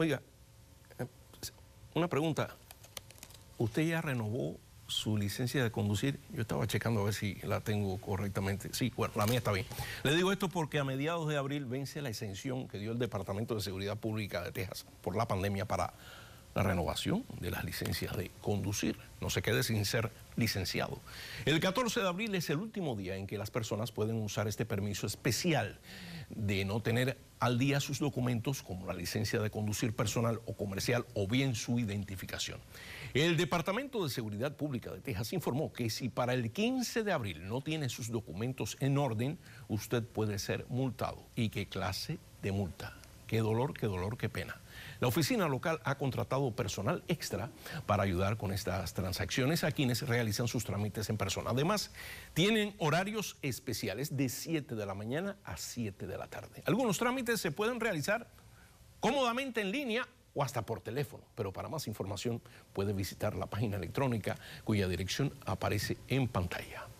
Oiga, eh, una pregunta. ¿Usted ya renovó su licencia de conducir? Yo estaba checando a ver si la tengo correctamente. Sí, bueno, la mía está bien. Le digo esto porque a mediados de abril vence la exención que dio el Departamento de Seguridad Pública de Texas por la pandemia para la renovación de las licencias de conducir. No se quede sin ser licenciado. El 14 de abril es el último día en que las personas pueden usar este permiso especial de no tener al día sus documentos como la licencia de conducir personal o comercial o bien su identificación. El Departamento de Seguridad Pública de Texas informó que si para el 15 de abril no tiene sus documentos en orden, usted puede ser multado. ¿Y qué clase de multa? Qué dolor, qué dolor, qué pena. La oficina local ha contratado personal extra para ayudar con estas transacciones a quienes realizan sus trámites en persona. Además, tienen horarios especiales de 7 de la mañana a 7 de la tarde. Algunos trámites se pueden realizar cómodamente en línea o hasta por teléfono, pero para más información puede visitar la página electrónica cuya dirección aparece en pantalla.